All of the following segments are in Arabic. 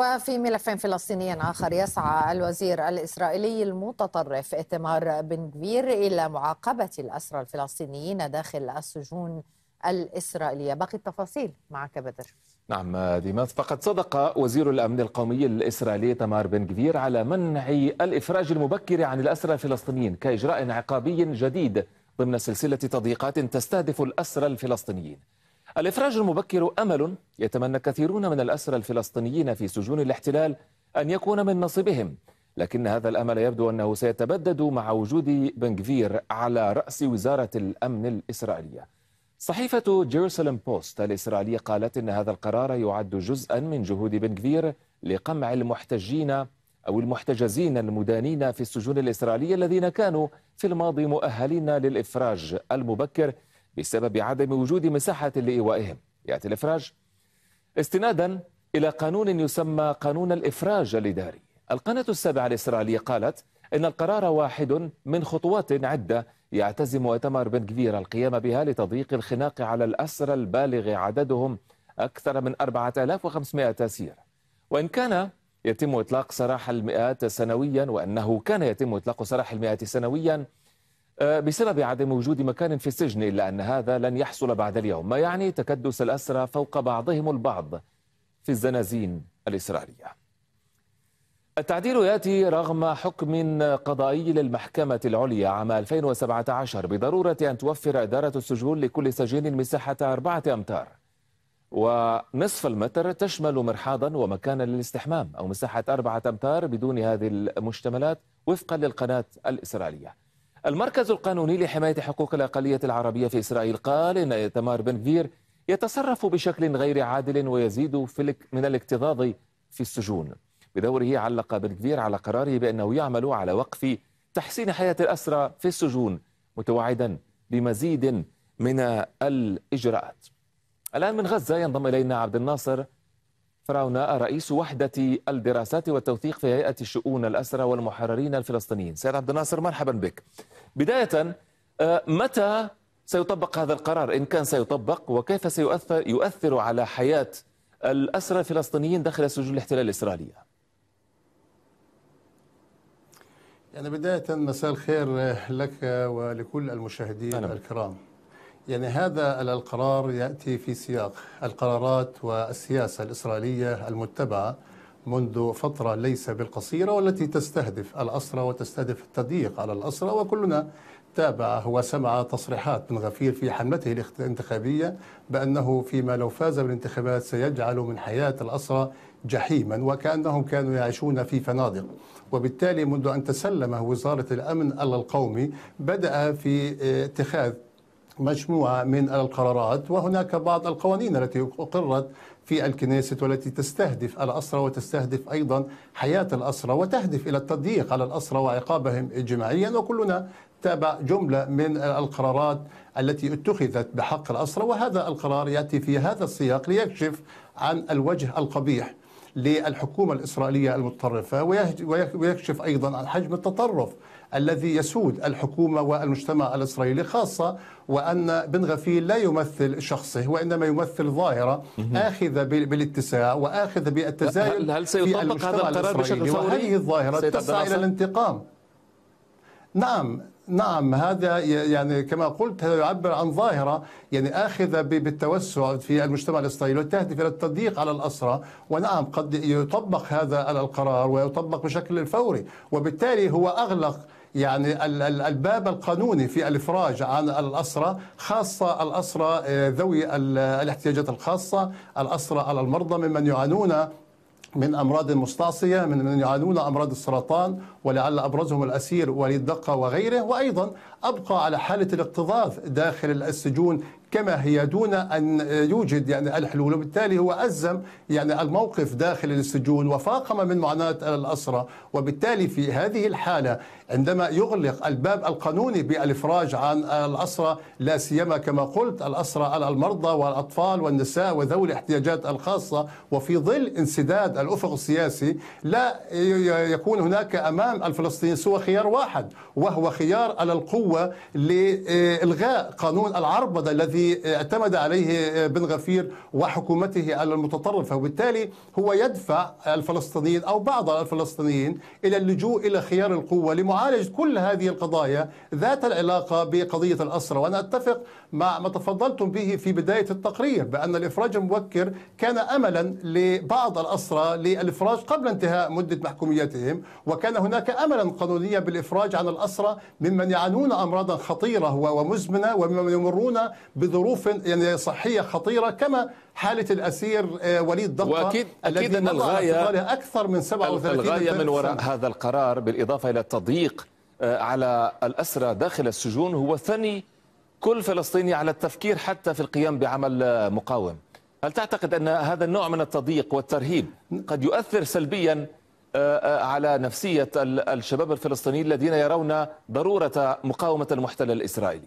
وفي ملف فلسطيني آخر يسعى الوزير الإسرائيلي المتطرف إتمار بن جبير إلى معاقبة الأسرى الفلسطينيين داخل السجون الإسرائيلية باقي التفاصيل معك بدر نعم ديماس فقد صدق وزير الأمن القومي الإسرائيلي تمار بن جبير على منع الإفراج المبكر عن الأسرى الفلسطينيين كإجراء عقابي جديد ضمن سلسلة تضييقات تستهدف الأسرى الفلسطينيين الإفراج المبكر أمل يتمنى كثيرون من الأسرى الفلسطينيين في سجون الاحتلال أن يكون من نصيبهم لكن هذا الأمل يبدو أنه سيتبدد مع وجود بنغفير على رأس وزارة الأمن الإسرائيلية صحيفة جيروسالم بوست الإسرائيلية قالت أن هذا القرار يعد جزءا من جهود بنغفير لقمع المحتجين أو المحتجزين المدانين في السجون الإسرائيلية الذين كانوا في الماضي مؤهلين للإفراج المبكر بسبب عدم وجود مساحة لإيوائهم يأتي الإفراج استنادا إلى قانون يسمى قانون الإفراج الإداري القناة السابعة الإسرائيلية قالت إن القرار واحد من خطوات عدة يعتزم إتمر بن كفير القيام بها لتضييق الخناق على الأسرى البالغ عددهم أكثر من 4500 أسير وإن كان يتم إطلاق سراح المئات سنويا وأنه كان يتم إطلاق سراح المئات سنويا آه، بسبب عدم وجود مكان في السجن إلا أن هذا لن يحصل بعد اليوم ما يعني تكدس الأسرى فوق بعضهم البعض في الزنازين الإسرائيلية التعديل يأتي رغم حكم قضائي للمحكمة العليا عام 2017 بضرورة أن توفر إدارة السجون لكل سجين مساحة أربعة أمتار ونصف المتر تشمل مرحاضا ومكانا للاستحمام أو مساحة أربعة أمتار بدون هذه المشتملات وفقا للقناة الإسرائيلية المركز القانوني لحماية حقوق الأقلية العربية في إسرائيل قال إن إيتمار بن فير يتصرف بشكل غير عادل ويزيد في من الاكتظاظ في السجون بدوره علق بن كفير على قراره بأنه يعمل على وقف تحسين حياة الأسرى في السجون متوعدا بمزيد من الإجراءات الآن من غزة ينضم إلينا عبد الناصر فراونا رئيس وحدة الدراسات والتوثيق في هيئة الشؤون الأسرى والمحررين الفلسطينيين سيد عبد الناصر مرحبا بك بداية آه، متى سيطبق هذا القرار إن كان سيطبق وكيف سيؤثر يؤثر على حياة الأسرى الفلسطينيين داخل سجون الاحتلال الإسرائيلية يعني بداية مساء الخير آه، لك آه، ولكل المشاهدين أنا. الكرام يعني هذا القرار يأتي في سياق القرارات والسياسة الإسرائيلية المتبعة منذ فترة ليس بالقصيرة والتي تستهدف الأسرة وتستهدف التضييق على الأسرة وكلنا تابع وسمع تصريحات من غفير في حملته الانتخابية بأنه فيما لو فاز بالانتخابات سيجعل من حياة الأسرة جحيما وكأنهم كانوا يعيشون في فنادق وبالتالي منذ أن تسلم وزارة الأمن القومي بدأ في اتخاذ مجموعة من القرارات وهناك بعض القوانين التي أقرت في الكنيسة والتي تستهدف الأسرة وتستهدف أيضا حياة الأسرة وتهدف إلى التضييق على الأسرة وعقابهم إجماعيا وكلنا تابع جملة من القرارات التي اتخذت بحق الأسرة وهذا القرار يأتي في هذا السياق ليكشف عن الوجه القبيح للحكومة الإسرائيلية المتطرفة ويكشف أيضا عن حجم التطرف الذي يسود الحكومة والمجتمع الإسرائيلي خاصة وأن بن غفيل لا يمثل شخصه وإنما يمثل ظاهرة آخذة بالاتساع وآخذة بالتزايد هل سيطبق هذا القرار بشكل فوري؟ وهذه الظاهرة تسعى إلى الانتقام نعم نعم هذا يعني كما قلت هذا يعبر عن ظاهرة يعني آخذة بالتوسع في المجتمع الإسرائيلي وتهدف إلى التضييق على الأسرة ونعم قد يطبق هذا القرار ويطبق بشكل فوري وبالتالي هو أغلق يعني الباب القانوني في الافراج عن الاسرى خاصه الاسرى آه، ذوي الاحتياجات الخاصه الاسرى على المرضى ممن يعانون من امراض مستعصيه من من يعانون امراض السرطان ولعل ابرزهم الاسير وليد دقه وغيره وايضا ابقى على حاله الاكتظاظ داخل السجون كما هي دون أن يوجد يعني الحلول وبالتالي هو أزم يعني الموقف داخل السجون وفاقم من معاناة الأسرة وبالتالي في هذه الحالة عندما يغلق الباب القانوني بالإفراج عن الأسرة لا سيما كما قلت الأسرة المرضى والأطفال والنساء وذوي الاحتياجات الخاصة وفي ظل انسداد الأفق السياسي لا يكون هناك أمام الفلسطينيين سوى خيار واحد وهو خيار على القوة لإلغاء قانون العربدة الذي الذي اعتمد عليه بن غفير وحكومته المتطرفة وبالتالي هو يدفع الفلسطينيين أو بعض الفلسطينيين إلى اللجوء إلى خيار القوة لمعالجة كل هذه القضايا ذات العلاقة بقضية الأسرة وأنا أتفق مع ما تفضلتم به في بداية التقرير بأن الإفراج المبكر كان أملا لبعض الأسرى للإفراج قبل انتهاء مدة محكوميتهم وكان هناك أملا قانونيا بالإفراج عن الأسرى ممن يعانون أمراضا خطيرة ومزمنة وممن يمرون بظروف يعني صحيه خطيره كما حاله الاسير آه، وليد ضغطه واكيد اكيد ان الغايه اكثر من 37 الغايه من وراء هذا القرار بالاضافه الى التضييق آه، على الاسرى داخل السجون هو ثني كل فلسطيني على التفكير حتى في القيام بعمل مقاوم هل تعتقد أن هذا النوع من التضييق والترهيب قد يؤثر سلبيا آه، على نفسية الشباب الفلسطيني الذين يرون ضرورة مقاومة المحتل الإسرائيلي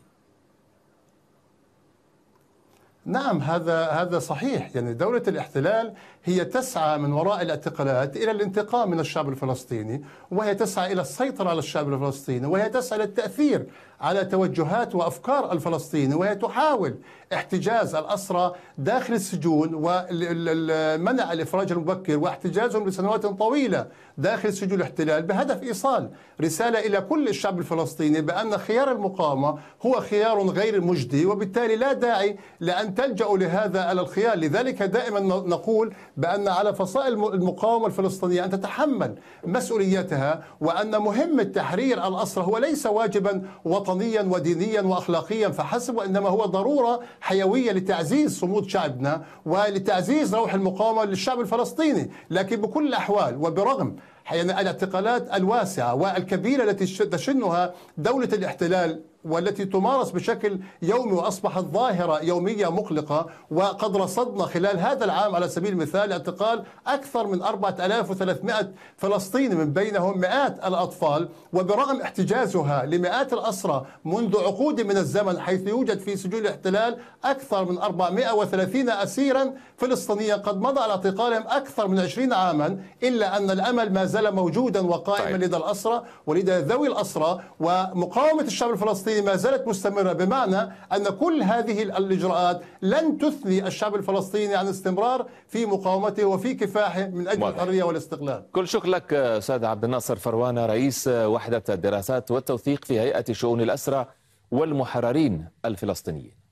نعم هذا هذا صحيح يعني دولة الاحتلال هي تسعى من وراء الاعتقالات إلى الانتقام من الشعب الفلسطيني وهي تسعى إلى السيطرة على الشعب الفلسطيني وهي تسعى للتأثير على توجهات وأفكار الفلسطيني وهي تحاول احتجاز الأسرى داخل السجون ومنع الإفراج المبكر واحتجازهم لسنوات طويلة داخل سجون الاحتلال بهدف إيصال رسالة إلى كل الشعب الفلسطيني بأن خيار المقاومة هو خيار غير مجدي وبالتالي لا داعي لأن تلجأ لهذا على الخيال لذلك دائما نقول بأن على فصائل المقاومة الفلسطينية أن تتحمل مسؤوليتها وأن مهمة تحرير الأسرى هو ليس واجبا وطنيا ودينيا وأخلاقيا فحسب وإنما هو ضرورة حيوية لتعزيز صمود شعبنا ولتعزيز روح المقاومة للشعب الفلسطيني لكن بكل الأحوال وبرغم يعني الاعتقالات الواسعة والكبيرة التي تشنها دولة الاحتلال والتي تمارس بشكل يومي واصبحت ظاهره يوميه مقلقه وقد رصدنا خلال هذا العام على سبيل المثال اعتقال اكثر من 4300 فلسطيني من بينهم مئات الاطفال وبرغم احتجازها لمئات الاسرى منذ عقود من الزمن حيث يوجد في سجون الاحتلال اكثر من 430 اسيرا فلسطينيا قد مضى على اعتقالهم اكثر من 20 عاما الا ان الامل ما زال موجودا وقائما طيب. لدى الاسرى ولدى ذوي الاسرى ومقاومه الشعب الفلسطيني الفلسطيني ما زالت مستمرة بمعنى أن كل هذه الإجراءات لن تثني الشعب الفلسطيني عن استمرار في مقاومته وفي كفاحه من أجل الحرية والاستقلال كل شكر لك أستاذ عبد الناصر فروانة رئيس وحدة الدراسات والتوثيق في هيئة شؤون الأسرى والمحررين الفلسطينيين